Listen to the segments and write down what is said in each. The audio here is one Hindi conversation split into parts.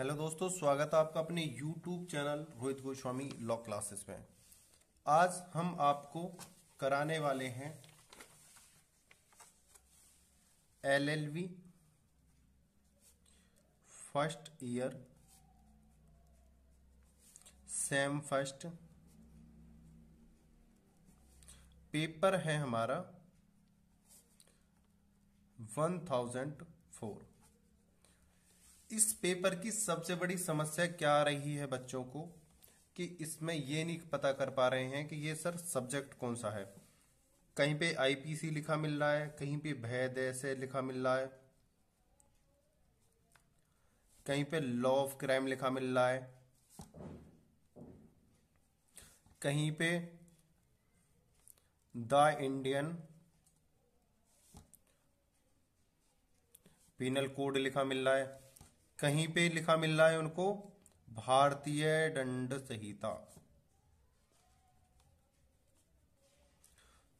हेलो दोस्तों स्वागत है आपका अपने YouTube channel Rohit Goswami law classes में आज हम आपको कराने वाले हैं LLB first year sem first paper है हमारा वन थाउजेंड फोर इस पेपर की सबसे बड़ी समस्या क्या आ रही है बच्चों को कि इसमें ये नहीं पता कर पा रहे हैं कि ये सर सब्जेक्ट कौन सा है कहीं पे आईपीसी लिखा मिल रहा है कहीं पे भेद ऐसे लिखा मिल रहा है कहीं पे लॉ ऑफ क्राइम लिखा मिल रहा है कहीं पे द इंडियन पीनल कोड लिखा मिल रहा है कहीं पे लिखा मिल रहा है उनको भारतीय दंड संहिता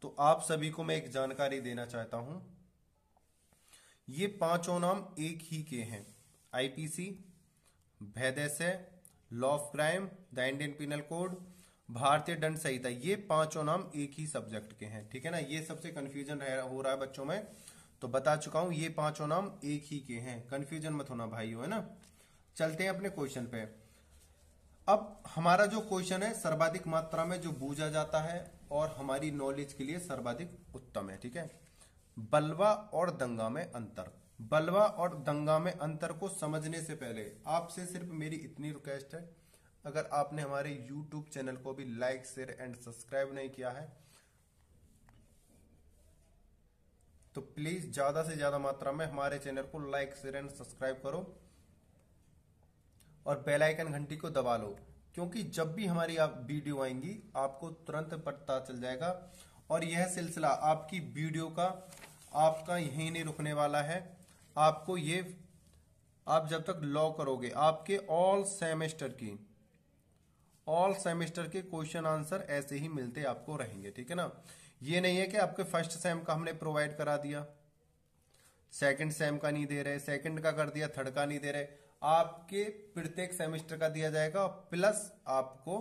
तो आप सभी को मैं एक जानकारी देना चाहता हूं ये पांचों नाम एक ही के हैं आईपीसी भैदेश law of crime the Indian penal code भारतीय दंड संहिता ये पांचों नाम एक ही सब्जेक्ट के हैं ठीक है ना ये सबसे कंफ्यूजन हो रहा है बच्चों में तो बता चुका हूं ये पांचों नाम एक ही के हैं कंफ्यूजन मत होना भाई है ना चलते हैं अपने क्वेश्चन पे अब हमारा जो क्वेश्चन है सर्वाधिक मात्रा में जो बूझा जाता है और हमारी नॉलेज के लिए सर्वाधिक उत्तम है ठीक है बलवा और दंगा में अंतर बलवा और दंगा में अंतर को समझने से पहले आपसे सिर्फ मेरी इतनी रिक्वेस्ट है अगर आपने हमारे YouTube चैनल को भी लाइक शेयर एंड सब्सक्राइब नहीं किया है तो प्लीज ज्यादा से ज्यादा मात्रा में हमारे चैनल को लाइक शेयर एंड सब्सक्राइब करो और बेल आइकन घंटी को दबा लो क्योंकि जब भी हमारी आप वीडियो आएंगी आपको तुरंत पता चल जाएगा और यह सिलसिला आपकी वीडियो का आपका यहीं नहीं रुकने वाला है आपको ये आप जब तक लॉ करोगे आपके ऑल सेमेस्टर की ऑल सेमेस्टर के क्वेश्चन आंसर ऐसे ही मिलते आपको रहेंगे ठीक है ना ये नहीं है कि आपके फर्स्ट सेम का हमने प्रोवाइड करा दिया सेकंड सेम का नहीं दे रहे सेकंड का कर दिया थर्ड का नहीं दे रहे आपके प्रत्येक सेमेस्टर का दिया जाएगा प्लस आपको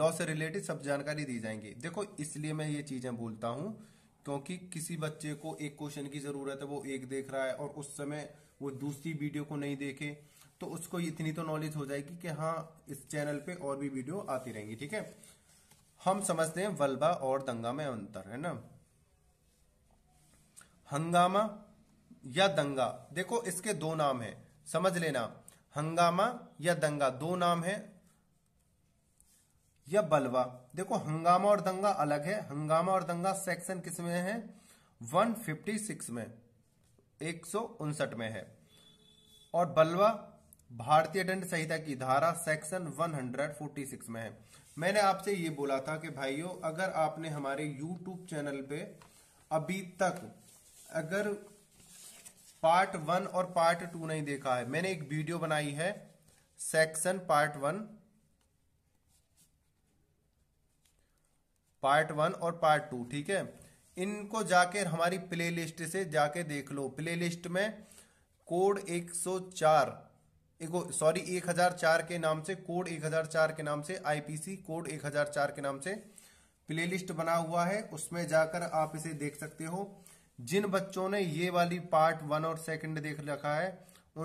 लॉ से रिलेटेड सब जानकारी दी जाएंगी देखो इसलिए मैं ये चीजें बोलता हूं क्योंकि किसी बच्चे को एक क्वेश्चन की जरूरत है वो एक देख रहा है और उस समय वो दूसरी वीडियो को नहीं देखे तो उसको इतनी तो नॉलेज हो जाएगी कि हाँ इस चैनल पे और भी वीडियो आती रहेंगी ठीक है हम समझते हैं वल्बा और दंगा में अंतर है ना हंगामा या दंगा देखो इसके दो नाम है समझ लेना हंगामा या दंगा दो नाम है या बलवा देखो हंगामा और दंगा अलग है हंगामा और दंगा सेक्शन किस में है 156 में एक में है और बलवा भारतीय दंड संहिता की धारा सेक्शन 146 में है मैंने आपसे ये बोला था कि भाइयों अगर आपने हमारे YouTube चैनल पे अभी तक अगर पार्ट वन और पार्ट टू नहीं देखा है मैंने एक वीडियो बनाई है section part one part one और पार्ट टू ठीक है इनको जाके हमारी प्लेलिस्ट से जाके देख लो प्लेलिस्ट में कोड 104 एगो सॉरी 1004 के नाम से कोड 1004 के नाम से आईपीसी कोड 1004 के नाम से प्लेलिस्ट बना हुआ है उसमें जाकर आप इसे देख सकते हो जिन बच्चों ने ये वाली पार्ट वन और सेकंड देख रखा है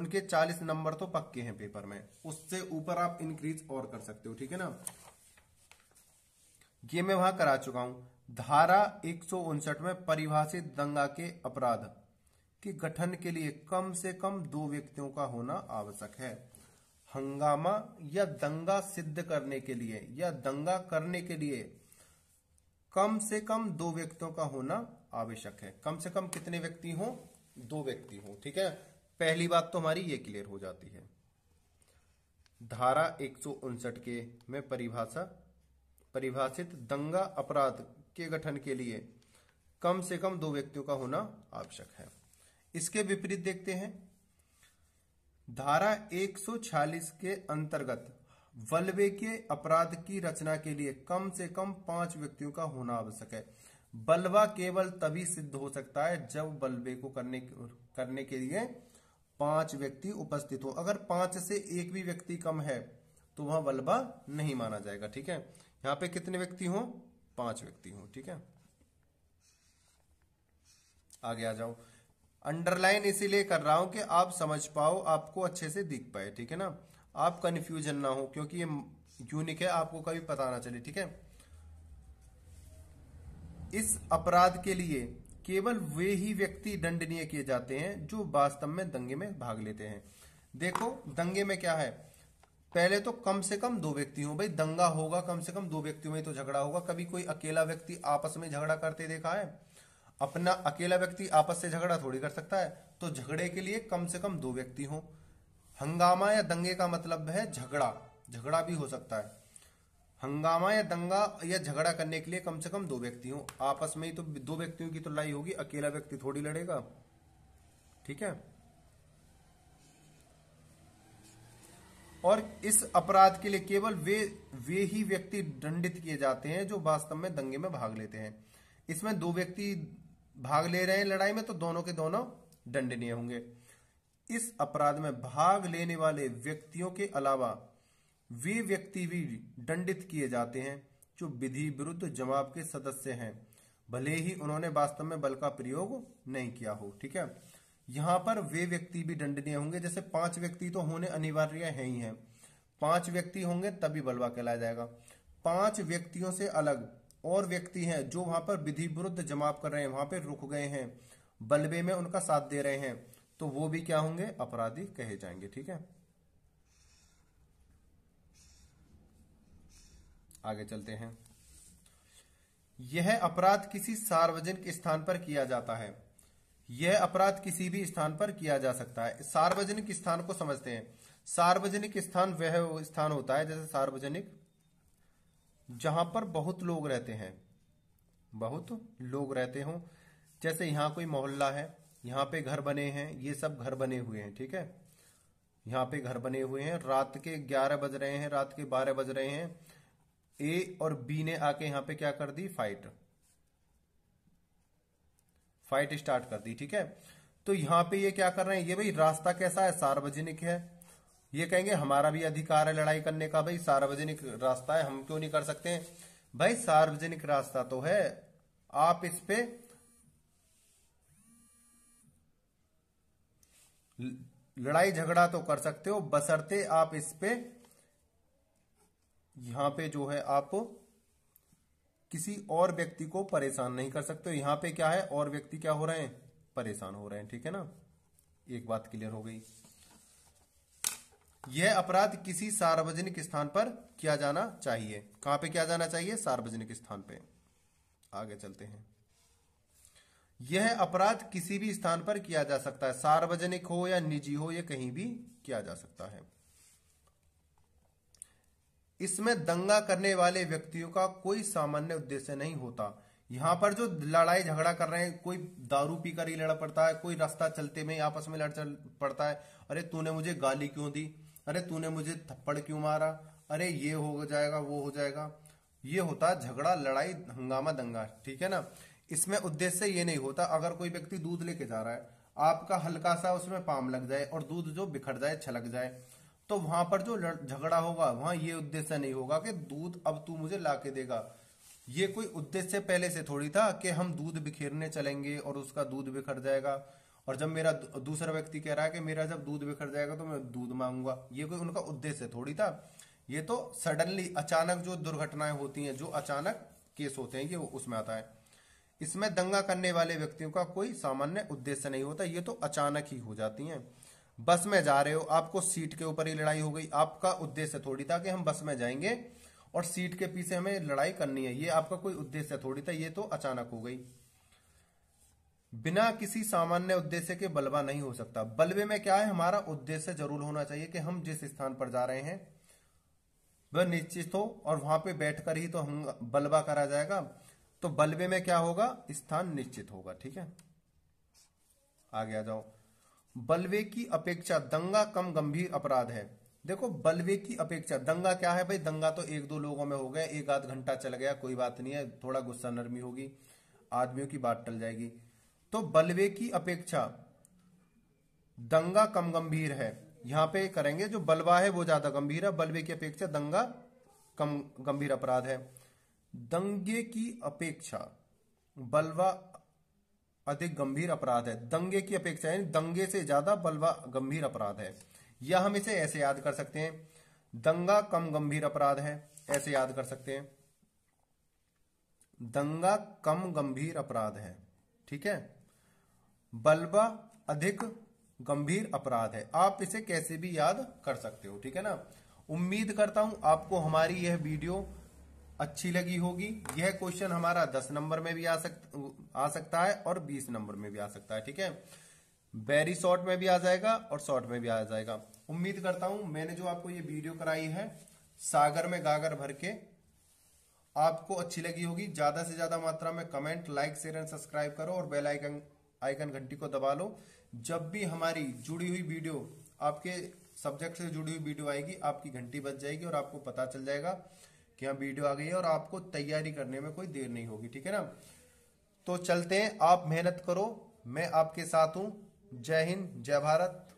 उनके 40 नंबर तो पक्के हैं पेपर में उससे ऊपर आप इंक्रीज और कर सकते हो ठीक है ना ये मैं वहां करा चुका हूं धारा एक में परिभाषित दंगा के अपराध के गठन के लिए कम से कम दो व्यक्तियों का होना आवश्यक है हंगामा या दंगा सिद्ध करने के लिए या दंगा करने के लिए कम से कम दो व्यक्तियों का होना आवश्यक है कम से कम कितने व्यक्ति हो दो व्यक्ति हो ठीक है पहली बात तो हमारी ये क्लियर हो जाती है धारा एक के में परिभाषा परिभाषित दंगा अपराध के गठन के लिए कम से कम दो व्यक्तियों का होना आवश्यक है इसके विपरीत देखते हैं धारा 140 के अंतर्गत बलवे के अपराध की रचना के लिए कम से कम पांच व्यक्तियों का होना आवश्यक है बलवा केवल तभी सिद्ध हो सकता है जब बलवे को करने करने के लिए पांच व्यक्ति उपस्थित हो अगर पांच से एक भी व्यक्ति कम है तो वह बलवा नहीं माना जाएगा ठीक है यहां पे कितने व्यक्ति हो पांच व्यक्ति हो ठीक है आगे आ जाओ अंडरलाइन इसीलिए कर रहा हूं कि आप समझ पाओ आपको अच्छे से दिख पाए ठीक है ना आप कन्फ्यूजन ना हो क्योंकि ये यूनिक है आपको कभी पता ना चले ठीक है इस अपराध के लिए केवल वे ही व्यक्ति दंडनीय किए जाते हैं जो वास्तव में दंगे में भाग लेते हैं देखो दंगे में क्या है पहले तो कम से कम दो व्यक्ति हो भाई दंगा होगा कम से कम दो व्यक्तियों में तो झगड़ा होगा कभी कोई अकेला व्यक्ति आपस में झगड़ा करते देखा है अपना अकेला व्यक्ति आपस से झगड़ा थोड़ी कर सकता है तो झगड़े के लिए कम से कम दो व्यक्ति हो हंगामा या दंगे का मतलब है झगड़ा झगड़ा भी हो सकता है हंगामा या दंगा या झगड़ा करने के लिए कम से कम दो व्यक्ति हो आपस में ही तो दो व्यक्तियों की तो लड़ाई होगी अकेला व्यक्ति थोड़ी लड़ेगा ठीक है और इस अपराध के लिए केवल वे वे ही व्यक्ति दंडित किए जाते हैं जो वास्तव में दंगे में भाग लेते हैं इसमें दो व्यक्ति भाग ले रहे हैं लड़ाई में तो दोनों के दोनों दंडनीय होंगे इस अपराध में भाग लेने वाले व्यक्तियों के अलावा वे व्यक्ति भी दंडित किए जाते हैं जो विधि विरुद्ध जवाब के सदस्य हैं भले ही उन्होंने वास्तव में बल का प्रयोग नहीं किया हो ठीक है यहां पर वे व्यक्ति भी दंडनीय होंगे जैसे पांच व्यक्ति तो होने अनिवार्य है ही है पांच व्यक्ति होंगे तभी बलवा कहलाया जाएगा पांच व्यक्तियों से अलग और व्यक्ति हैं जो वहां पर विधि विरुद्ध जमाव कर रहे हैं वहां पर रुक गए हैं बलबे में उनका साथ दे रहे हैं तो वो भी क्या होंगे अपराधी कहे जाएंगे ठीक है आगे चलते हैं यह अपराध किसी सार्वजनिक स्थान पर किया जाता है यह अपराध किसी भी स्थान पर किया जा सकता है सार्वजनिक स्थान को समझते हैं सार्वजनिक स्थान वह स्थान होता है जैसे सार्वजनिक जहां पर बहुत लोग रहते हैं बहुत लोग रहते हो जैसे यहां कोई मोहल्ला है यहां पे घर बने हैं ये सब घर बने हुए हैं ठीक है यहां पे घर बने हुए हैं रात के ग्यारह बज रहे हैं रात के बारह बज रहे हैं ए और बी ने आके यहां पे क्या कर दी फाइट फाइट स्टार्ट कर दी ठीक है तो यहां पे ये क्या कर रहे हैं ये भाई रास्ता कैसा है सार्वजनिक है ये कहेंगे हमारा भी अधिकार है लड़ाई करने का भाई सार्वजनिक रास्ता है हम क्यों नहीं कर सकते हैं? भाई सार्वजनिक रास्ता तो है आप इस पे लड़ाई झगड़ा तो कर सकते हो बसरते आप इस पे यहां पे जो है आप किसी और व्यक्ति को परेशान नहीं कर सकते हो यहां पे क्या है और व्यक्ति क्या हो रहे हैं परेशान हो रहे हैं ठीक है ना एक बात क्लियर हो गई यह अपराध किसी सार्वजनिक स्थान पर किया जाना चाहिए कहां पे किया जाना चाहिए सार्वजनिक स्थान पे आगे चलते हैं यह अपराध किसी भी स्थान पर किया जा सकता है सार्वजनिक हो या निजी हो या कहीं भी किया जा सकता है इसमें दंगा करने वाले व्यक्तियों का कोई सामान्य उद्देश्य नहीं होता यहां पर जो लड़ाई झगड़ा कर रहे हैं कोई दारू पीकर ही लड़ पड़ता है कोई रास्ता चलते में आपस में लड़ पड़ता है अरे तूने मुझे गाली क्यों दी अरे तूने मुझे थप्पड़ क्यों मारा अरे ये हो जाएगा वो हो जाएगा ये होता है झगड़ा लड़ाई हंगामा दंगा ठीक है ना इसमें उद्देश्य ये नहीं होता अगर कोई व्यक्ति दूध लेके जा रहा है आपका हल्का सा उसमें पाम लग जाए और दूध जो बिखर जाए छलक जाए तो वहां पर जो झगड़ा होगा वहां ये उद्देश्य नहीं होगा कि दूध अब तू मुझे ला देगा ये कोई उद्देश्य पहले से थोड़ी था कि हम दूध बिखेरने चलेंगे और उसका दूध बिखर जाएगा और जब मेरा दूसरा व्यक्ति कह रहा है कि मेरा जब दूध बिखर जाएगा तो मैं दूध मांगूंगा ये कोई उनका उद्देश्य थोड़ी था ये तो सडनली अचानक जो दुर्घटनाएं होती हैं जो अचानक केस होते हैं ये उसमें आता है इसमें दंगा करने वाले व्यक्तियों का कोई सामान्य उद्देश्य नहीं होता ये तो अचानक ही हो जाती है बस में जा रहे हो आपको सीट के ऊपर ही लड़ाई हो गई आपका उद्देश्य थोड़ी था कि हम बस में जाएंगे और सीट के पीछे हमें लड़ाई करनी है ये आपका कोई उद्देश्य थोड़ी था ये तो अचानक हो गई बिना किसी सामान्य उद्देश्य के बलवा नहीं हो सकता बलवे में क्या है हमारा उद्देश्य जरूर होना चाहिए कि हम जिस स्थान पर जा रहे हैं वह निश्चित हो और वहां पे बैठकर ही तो हम बलवा करा जाएगा तो बलवे में क्या होगा स्थान निश्चित होगा ठीक है आगे आ जाओ बलवे की अपेक्षा दंगा कम गंभीर अपराध है देखो बलवे की अपेक्षा दंगा क्या है भाई दंगा तो एक दो लोगों में हो गया एक आध घंटा चल गया कोई बात नहीं है थोड़ा गुस्सा नरमी होगी आदमियों की बात टल जाएगी तो बलवे की अपेक्षा दंगा कम गंभीर है यहां पे करेंगे जो बलवा है वो ज्यादा गंभीर है बलवे की अपेक्षा दंगा कम गंभीर अपराध है दंगे की अपेक्षा बलवा अधिक गंभीर अपराध है दंगे की अपेक्षा यानी दंगे से ज्यादा बलवा गंभीर अपराध है या हम इसे ऐसे याद कर सकते हैं दंगा कम गंभीर अपराध है ऐसे याद कर सकते हैं दंगा कम गंभीर अपराध है ठीक है बल्बा अधिक गंभीर अपराध है आप इसे कैसे भी याद कर सकते हो ठीक है ना उम्मीद करता हूं आपको हमारी यह वीडियो अच्छी लगी होगी यह क्वेश्चन हमारा दस नंबर में भी आ सक आ सकता है और बीस नंबर में भी आ सकता है ठीक है वेरी शॉर्ट में भी आ जाएगा और शॉर्ट में भी आ जाएगा उम्मीद करता हूं मैंने जो आपको ये वीडियो कराई है सागर में गागर भर के आपको अच्छी लगी होगी ज्यादा से ज्यादा मात्रा में comment like share and subscribe करो और बेलाइकन आइकन घंटी को दबा लो जब भी हमारी जुड़ी हुई वीडियो आपके सब्जेक्ट से जुड़ी हुई वीडियो आएगी आपकी घंटी बच जाएगी और आपको पता चल जाएगा कि हाँ वीडियो आ गई है और आपको तैयारी करने में कोई देर नहीं होगी ठीक है ना तो चलते हैं आप मेहनत करो मैं आपके साथ हूं जय हिंद जय भारत